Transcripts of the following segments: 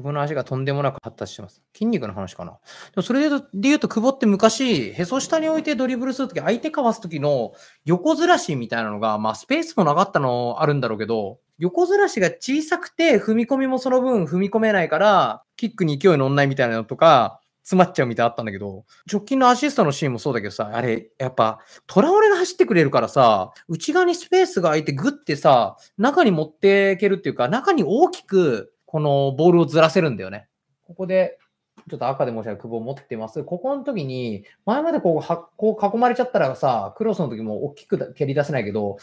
久保の足がとんでもなく発達してます。筋肉の話かな。でもそれで言うと、久保って昔、へそ下に置いてドリブルするとき、相手かわすときの横ずらしみたいなのが、まあスペースもなかったのあるんだろうけど、横ずらしが小さくて、踏み込みもその分踏み込めないから、キックに勢い乗んないみたいなのとか、詰まっちゃうみたいあったんだけど、直近のアシストのシーンもそうだけどさ、あれ、やっぱ、トラオレが走ってくれるからさ、内側にスペースが空いてグッてさ、中に持っていけるっていうか、中に大きくこのボールをずらせるんだよね。ここで、ちょっと赤で申し上げる久保持ってます。ここの時に、前までこうはこう囲まれちゃったらさ、クロスの時も大きく蹴り出せないけど、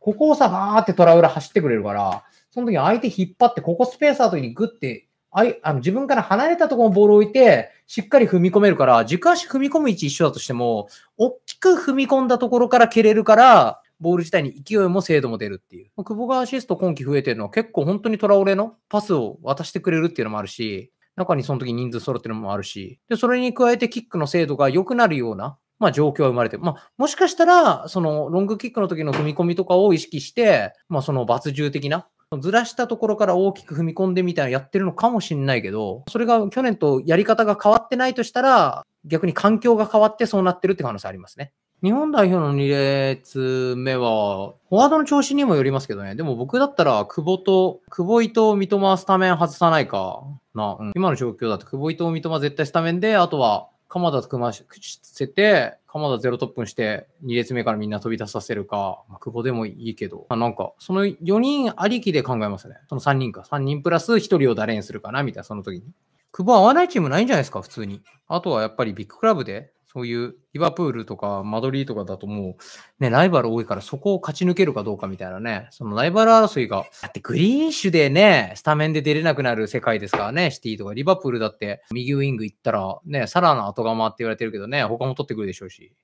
ここをさ、バーってトラウラ走ってくれるから、その時相手引っ張って、ここスペースあ時にグッて、あいあの自分から離れたところにボールを置いて、しっかり踏み込めるから、軸足踏み込む位置一緒だとしても、大きく踏み込んだところから蹴れるから、ボール自体に勢いも精度も出るっていう。久保がアシスト今季増えてるのは結構本当にトラオレのパスを渡してくれるっていうのもあるし、中にその時人数揃ってるのもあるし、で、それに加えてキックの精度が良くなるような、まあ状況は生まれてる。まあもしかしたら、そのロングキックの時の踏み込みとかを意識して、まあその罰重的なずらしたところから大きく踏み込んでみたいなやってるのかもしれないけど、それが去年とやり方が変わってないとしたら、逆に環境が変わってそうなってるって可能性ありますね。日本代表の2列目は、フォワードの調子にもよりますけどね。でも僕だったら、久保と、久保伊藤、三笘、スタメン外さないかな。うん、今の状況だと、久保伊藤、三笘絶対スタメンで、あとは、鎌田と組ませて、鎌田ゼロトップにして、2列目からみんな飛び出させるか、まあ、久保でもいいけど、まあ、なんか、その4人ありきで考えますね。その3人か。3人プラス1人を誰にするかな、みたいな、その時に。久保合わないチームないんじゃないですか、普通に。あとはやっぱりビッグクラブでそういうリバプールとかマドリーとかだともう、ね、ライバル多いからそこを勝ち抜けるかどうかみたいなね、そのライバル争いが、だってグリーンシュでね、スタメンで出れなくなる世界ですからね、シティとかリバプールだって右ウイング行ったらね、サラの後釜って言われてるけどね、他も取ってくるでしょうし。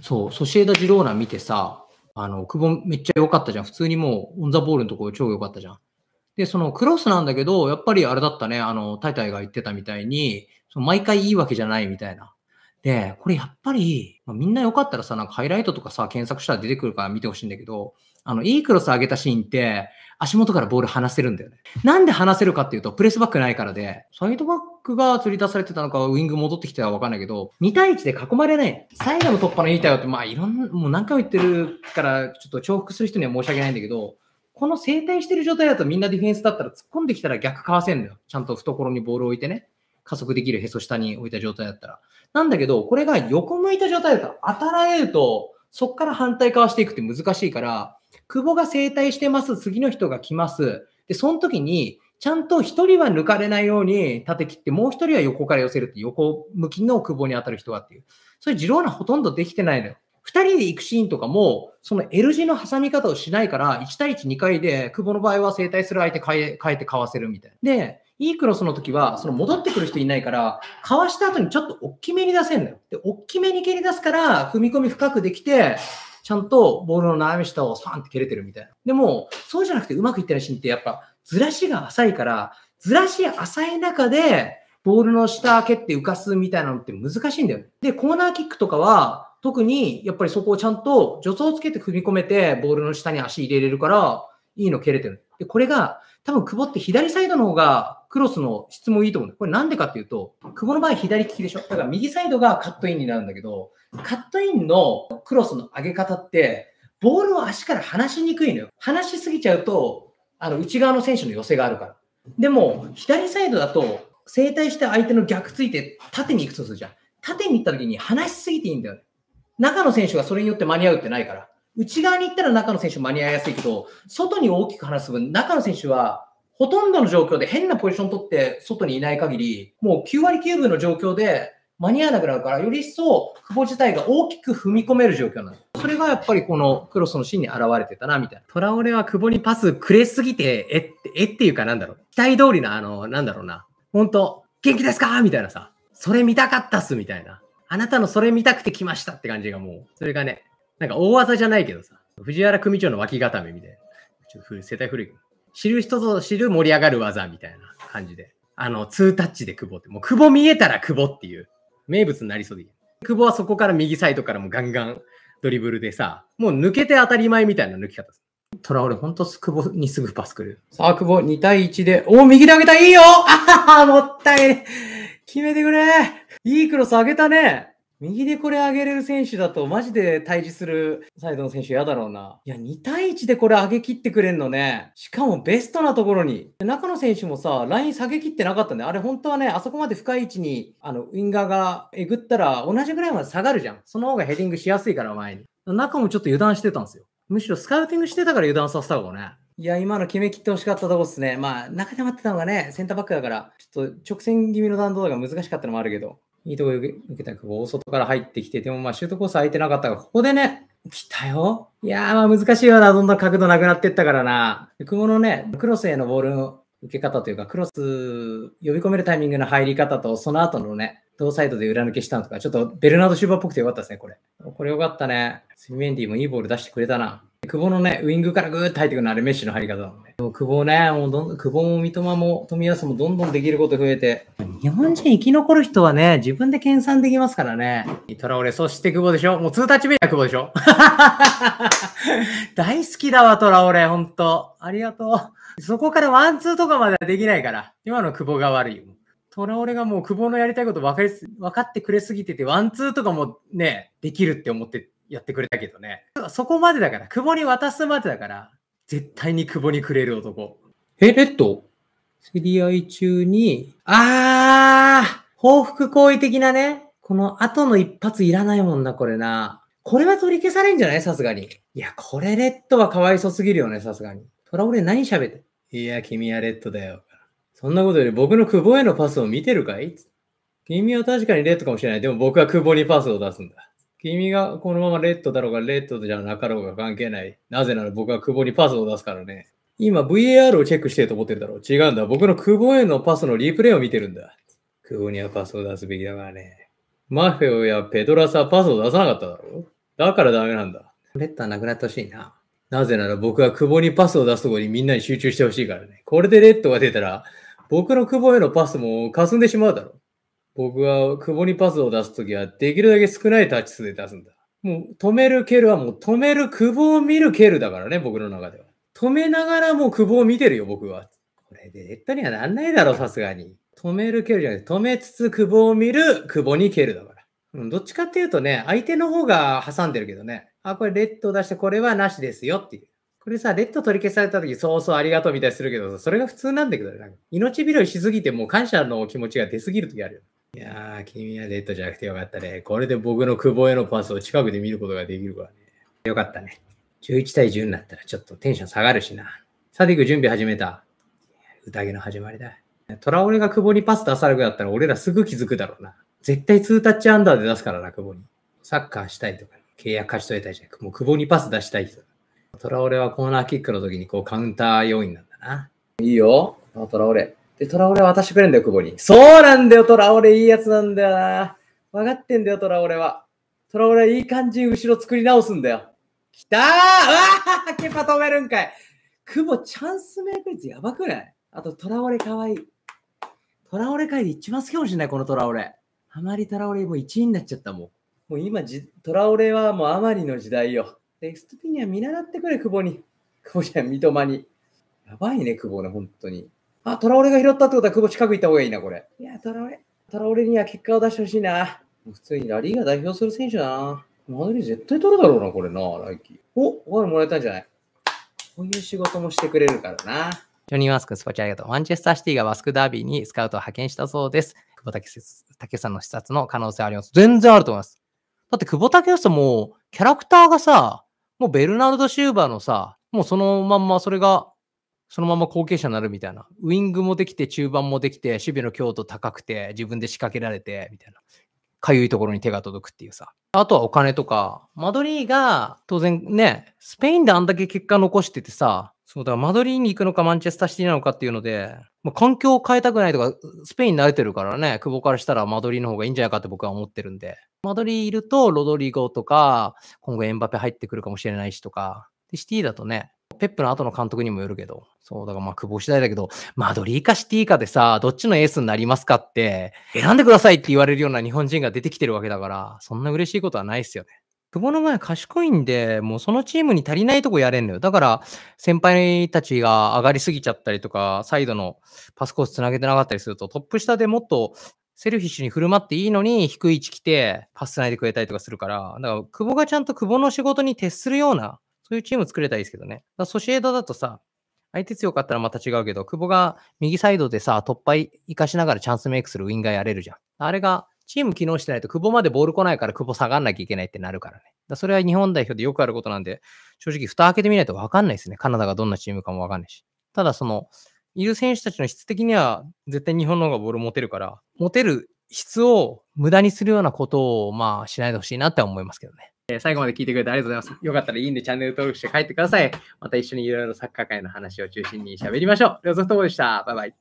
そう、ソシエダ・ジローナ見てさ、あの、久保めっちゃ良かったじゃん。普通にもうオンザボールのところ超良かったじゃん。で、そのクロスなんだけど、やっぱりあれだったね、あの、タイタイが言ってたみたいに、その毎回いいわけじゃないみたいな。で、これやっぱり、まあ、みんなよかったらさ、なんかハイライトとかさ、検索したら出てくるから見てほしいんだけど、あの、いいクロス上げたシーンって、足元からボール離せるんだよね。なんで離せるかっていうと、プレスバックないからで、サイドバックが釣り出されてたのか、ウィング戻ってきたらわかんないけど、2対1で囲まれない。最後の突破のいいよって、まあ、いろんな、もう何回も言ってるから、ちょっと重複する人には申し訳ないんだけど、この整体してる状態だとみんなディフェンスだったら突っ込んできたら逆かわせんだよ。ちゃんと懐にボールを置いてね。加速できるへそ下に置いた状態だったら。なんだけど、これが横向いた状態だと当たられると、そこから反対側していくって難しいから、久保が整体してます、次の人が来ます。で、その時に、ちゃんと1人は抜かれないように縦切って、もう1人は横から寄せるって横向きの久保に当たる人がっていう。それ、いうジローナほとんどできてないのよ。2人で行くシーンとかも、その L 字の挟み方をしないから、1対1、2回で、久保の場合は整体する相手変え変えてかわせるみたいな。で、いいクロスの時は、その戻ってくる人いないから、かわした後にちょっと大きめに出せんのよ。で、大きめに蹴り出すから、踏み込み深くできて、ちゃんとボールの斜め下をスパンって蹴れてるみたいな。でも、そうじゃなくてうまくいってないシーンってやっぱ、ずらしが浅いから、ずらし浅い中で、ボールの下蹴って浮かすみたいなのって難しいんだよで、コーナーキックとかは、特にやっぱりそこをちゃんと助走をつけて踏み込めて、ボールの下に足入れれるから、いいの蹴れてる。で、これが、多分久保って左サイドの方がクロスの質もいいと思うこれなんでかっていうと、久保の場合左利きでしょだから右サイドがカットインになるんだけど、カットインのクロスの上げ方って、ボールを足から離しにくいのよ。離しすぎちゃうと、あの内側の選手の寄せがあるから。でも、左サイドだと、正対して相手の逆ついて縦に行くとするじゃん。縦に行った時に離しすぎていいんだよ中の選手がそれによって間に合うってないから。内側に行ったら中の選手間に合いやすいけど、外に大きく離す分、中の選手はほとんどの状況で変なポジション取って外にいない限り、もう9割9分の状況で間に合わなくなるから、より一層、久保自体が大きく踏み込める状況なの。それがやっぱりこのクロスのシーンに現れてたな、みたいな。トラオレは久保にパスくれすぎて、えって、えっていうかなんだろう。期待通りのあの、なんだろうな。ほんと、元気ですかみたいなさ。それ見たかったっす、みたいな。あなたのそれ見たくて来ましたって感じがもう、それがね、なんか大技じゃないけどさ、藤原組長の脇固めみたいな。ちょっと世帯古い知る人ぞ知る盛り上がる技みたいな感じで。あの、ツータッチで久保って、もう久保見えたら久保っていう名物になりそうでいい。久保はそこから右サイドからもガンガンドリブルでさ、もう抜けて当たり前みたいな抜き方す。トラオレ、ほんと久保にすぐパスくる。さあ、久保2対1で、おお、右で上げたいいよあはは、もったい決めてくれいいクロス上げたね右でこれ上げれる選手だと、マジで対峙するサイドの選手嫌だろうな。いや、2対1でこれ上げきってくれんのね。しかもベストなところに。中野選手もさ、ライン下げきってなかったんで、あれ本当はね、あそこまで深い位置に、あの、ウィンガーがえぐったら、同じぐらいまで下がるじゃん。その方がヘディングしやすいから、前に。中もちょっと油断してたんですよ。むしろスカウティングしてたから油断させた方がね。いや、今の決めきってほしかったとこっすね。まあ、中で待ってたのがね、センターバックだから、ちょっと直線気味の弾道が難しかったのもあるけど、いいところ受けた久保、大外から入ってきて、でもまあシュートコース空いてなかったが、ここでね、来たよ。いやー、まあ難しいよな、どんどん角度なくなってったからな。久保のね、クロスへのボールの受け方というか、クロス呼び込めるタイミングの入り方と、その後のね、同サイドで裏抜けしたのとか、ちょっとベルナード・シューバーっぽくてよかったですね、これ。これよかったね。スミメンディもいいボール出してくれたな。久保のね、ウィングからぐーっと入ってくるのあれメッシュの入り方なのね。久保ね、もうどん久保も三笘も冨安もどんどんできること増えて、日本人生き残る人はね、自分で計算できますからね。トラオレ、そして久保でしょもう2タッチ目は久保でしょ 大好きだわ、トラオレ、ほんと。ありがとう。そこからワンツーとかまではできないから。今の久保が悪い。トラオレがもう久保のやりたいこと分かり分かってくれすぎてて、ワンツーとかもね、できるって思ってやってくれたけどね。そこまでだから、久保に渡すまでだから、絶対に久保にくれる男。え、レッド競り合い中に、あー報復行為的なね。この後の一発いらないもんな、これな。これは取り消されんじゃないさすがに。いや、これレッドはかわいそすぎるよね、さすがに。トラオレ何喋って。いや、君はレッドだよ。そんなことより僕の久保へのパスを見てるかい君は確かにレッドかもしれない。でも僕は久保にパスを出すんだ。君がこのままレッドだろうがレッドじゃなかろうが関係ない。なぜなら僕は久保にパスを出すからね。今 VAR をチェックしてると思ってるだろう。違うんだ。僕の久保へのパスのリプレイを見てるんだ。久保にはパスを出すべきだからね。マフェオやペドラスはパスを出さなかっただろう。だからダメなんだ。レッドはなくなってほしいな。なぜなら僕は久保にパスを出すところにみんなに集中してほしいからね。これでレッドが出たら、僕の久保へのパスも霞んでしまうだろう。僕は久保にパスを出すときは、できるだけ少ないタッチ数で出すんだ。もう止める蹴るはもう止める久保を見る蹴るだからね、僕の中では。止めながらも久保を見てるよ、僕は。これで絶対にはなんないだろさすがに。止める蹴るじゃなくて、止めつつ久保を見る、久保に蹴るだから。うん、どっちかっていうとね、相手の方が挟んでるけどね。あ、これレッド出して、これはなしですよっていう。これさ、レッド取り消された時、そうそうありがとうみたいするけどそれが普通なんだけどね。なんか命拾いしすぎて、もう感謝の気持ちが出すぎる時あるよ。いやー、君はレッドじゃなくてよかったね。これで僕の久保へのパスを近くで見ることができるからね。よかったね。11対10になったらちょっとテンション下がるしな。サディク準備始めた。宴の始まりだ。トラオレが久保にパス出されるだったら俺らすぐ気づくだろうな。絶対2タッチアンダーで出すからな、久保に。サッカーしたいとか、契約勝ち取りたいじゃん。もう久保にパス出したい人。トラオレはコーナーキックの時にこうカウンター要因なんだな。いいよ、トラオレ。で、トラオレ渡してくれんだよ、久保に。そうなんだよ、トラオレいいやつなんだよな。分かってんだよ、トラオレは。トラオレいい感じに後ろ作り直すんだよ。きたーわあケパ止めるんかい久保チャンスメイク率やばくないあと、トラオレかわいい。トラオレ界で一番好きかもしれない、このトラオレ。あまりトラオレもう1位になっちゃったもん。もう今じ、トラオレはもうあまりの時代よ。エクストピニア見習ってくれ、久保に。久保じゃん、三笘に。やばいね、久保ね、本当に。あ、トラオレが拾ったってことは久保近く行った方がいいな、これ。いや、トラオレ。トラオレには結果を出してほしいな。普通にラリーが代表する選手だな。マドリー絶対取るだろうな、これな、来季。お、おールもらえたんじゃないこういう仕事もしてくれるからな。ジョニー・マスクスパキありがとう。マンチェスターシティがマスクダービーにスカウトを派遣したそうです。久保建さんの視察の可能性あります。全然あると思います。だって久保建英もキャラクターがさ、もうベルナルド・シューバーのさ、もうそのまんまそれが、そのまま後継者になるみたいな。ウィングもできて、中盤もできて、守備の強度高くて、自分で仕掛けられて、みたいな。かゆいところに手が届くっていうさ。あとはお金とか、マドリーが当然ね、スペインであんだけ結果残しててさ、そうだ、マドリーに行くのかマンチェスターシティなのかっていうので、まあ、環境を変えたくないとか、スペイン慣れてるからね、久保からしたらマドリーの方がいいんじゃないかって僕は思ってるんで、マドリーいるとロドリゴとか、今後エンバペ入ってくるかもしれないしとか、でシティだとね、ペップの後の監督にもよるけど、そう、だからまあ、久保次第だけど、マドリーかシティかでさ、どっちのエースになりますかって、選んでくださいって言われるような日本人が出てきてるわけだから、そんな嬉しいことはないっすよね。久保の前賢いんで、もうそのチームに足りないとこやれんのよ。だから、先輩たちが上がりすぎちゃったりとか、サイドのパスコースつなげてなかったりすると、トップ下でもっとセルフィッシュに振る舞っていいのに、低い位置来て、パスつないでくれたりとかするから、だから、久保がちゃんと久保の仕事に徹するようなそういうチーム作れたらいいですけどね。ソシエダだとさ、相手強かったらまた違うけど、久保が右サイドでさ、突破生かしながらチャンスメイクするウィンガーやれるじゃん。あれが、チーム機能してないと久保までボール来ないから久保下がんなきゃいけないってなるからね。だそれは日本代表でよくあることなんで、正直蓋開けてみないと分かんないですね。カナダがどんなチームかも分かんないし。ただその、いる選手たちの質的には絶対日本の方がボール持てるから、持てる質を無駄にするようなことを、まあ、しないでほしいなって思いますけどね。えー、最後まで聞いてくれてありがとうございます。よかったらいいんでチャンネル登録して帰ってください。また一緒にいろいろサッカー界の話を中心に喋りましょう。両ソフトボールでした。バイバイ。